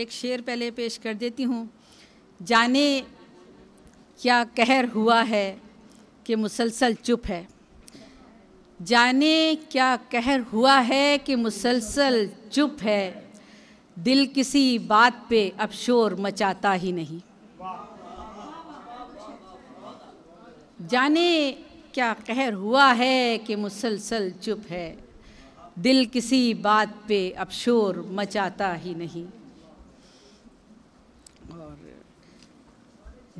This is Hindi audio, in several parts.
एक शेर पहले पेश कर देती हूँ जाने क्या कहर हुआ है कि मुसलसल चुप है जाने क्या कहर हुआ है कि मुसलसल चुप है दिल किसी बात पे अब शोर मचाता ही नहीं जाने क्या कहर हुआ है कि मुसलसल चुप है दिल किसी बात पे अब शोर मचाता ही नहीं और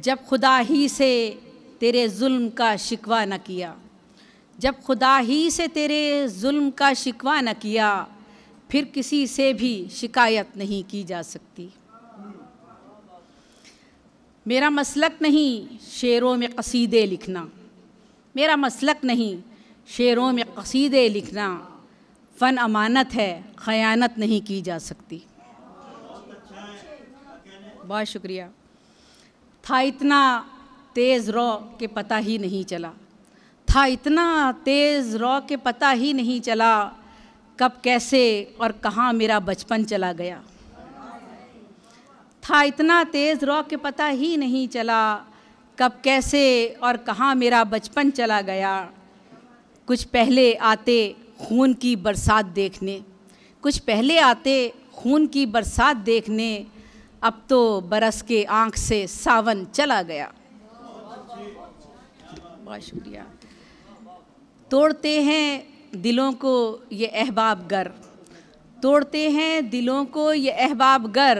जब खुदा ही से तेरे जुल्म का शिकवा न किया जब खुदा ही से तेरे जुल्म का शिकवा न किया फिर किसी से भी शिकायत नहीं की जा सकती मेरा मसलक नहीं शेरों में कसीदे लिखना मेरा मसलक नहीं शेरों में कसीदे लिखना फ़न अमानत है ख़यानत नहीं की जा सकती बहुत शुक्रिया था इतना तेज़ रौ के पता ही नहीं चला था इतना तेज़ रौ के पता ही नहीं चला कब कैसे और कहाँ मेरा बचपन चला गया था इतना तेज़ रौ के पता ही नहीं चला कब कैसे और कहाँ मेरा बचपन चला गया कुछ पहले आते खून की बरसात देखने कुछ पहले आते खून की बरसात देखने अब तो बरस के आंख से सावन चला गया बहुत शुक्रिया तोड़ते हैं दिलों को ये अहबाब गर तोड़ते हैं दिलों को ये अहबाब गर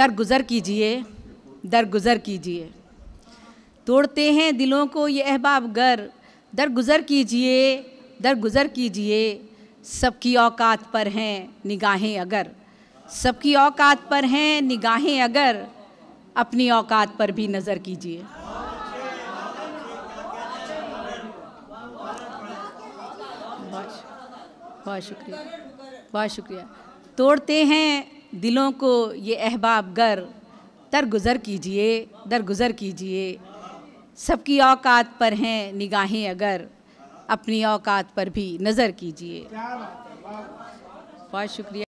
दरगुजर कीजिए गुज़र कीजिए तोड़ते हैं दिलों को ये अहबाब गर दरगुजर कीजिए दरगुजर कीजिए सबकी औकात पर हैं निगाहें अगर सबकी औकात पर हैं निगाहें अगर अपनी औकात पर भी नज़र कीजिए बहुत शुक्रिया बहुत शुक्रिया तोड़ते हैं दिलों को ये अहबाब गर दरगुजर कीजिए दरगुजर कीजिए सबकी औकात पर हैं निगाहें अगर अपनी औकात पर भी नज़र कीजिए बहुत शुक्रिया